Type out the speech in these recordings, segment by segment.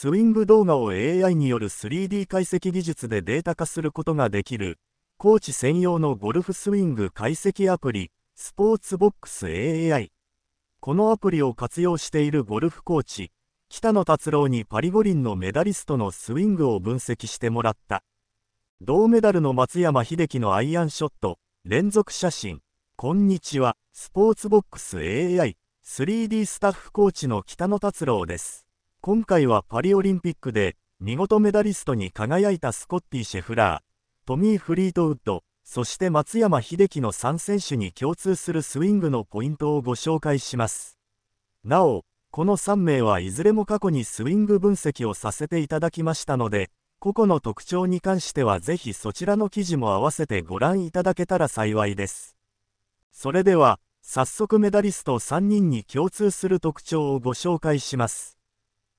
スイング動画を AI による 3D 解析技術でデータ化することができる、コーチ専用のゴルフスイング解析アプリ、スポーツボックス AI。このアプリを活用しているゴルフコーチ、北野達郎にパリ五輪のメダリストのスイングを分析してもらった。銅メダルの松山英樹のアイアンショット、連続写真、こんにちは、スポーツボックス AI、3D スタッフコーチの北野達郎です。今回はパリオリンピックで見事メダリストに輝いたスコッティ・シェフラー、トミー・フリートウッド、そして松山英樹の3選手に共通するスイングのポイントをご紹介します。なお、この3名はいずれも過去にスイング分析をさせていただきましたので、個々の特徴に関してはぜひそちらの記事も合わせてご覧いただけたら幸いです。それでは、早速メダリスト3人に共通する特徴をご紹介します。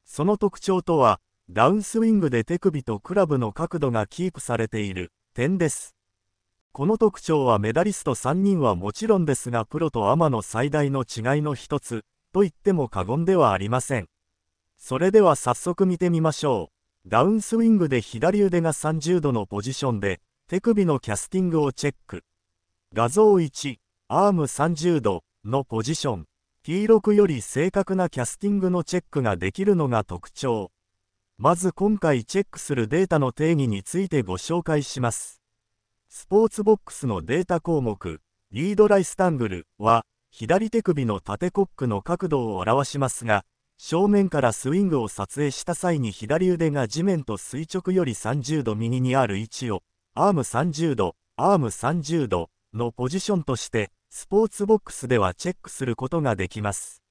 その特徴とは、ダウンスイングで手首とクラブの角度がキープされている点です。この特徴はメダリスト3人はもちろんですがプロとアマの最大の違いの一つと言っても過言ではありません。それでは早速見てみましょう。ダウンスイングで左腕が30度のポジションで手首のキャスティングをチェック。画像1、アーム30度のポジション。黄色くより正確なキャスティングのチェックができるのが特徴。まず今回チェックするデータの定義についてご紹介します。スポーツボックスのデータ項目、リードライスタングルは、左手首の縦コックの角度を表しますが、正面からスイングを撮影した際に左腕が地面と垂直より30度右にある位置を、アーム30度、アーム30度のポジションとして、スポーツボックスではチェックすることができます。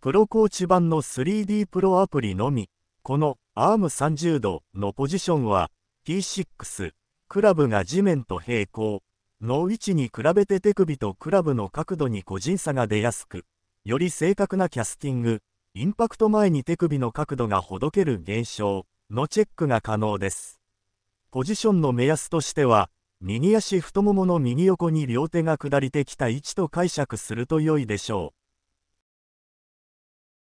プロコーチ版の 3D プロアプリのみ、このアーム30度のポジションは T6、クラブが地面と平行の位置に比べて手首とクラブの角度に個人差が出やすく、より正確なキャスティング、インパクト前に手首の角度がほどける現象のチェックが可能です。ポジションの目安としては、右足太ももの右横に両手が下りてきた位置と解釈すると良いでしょう。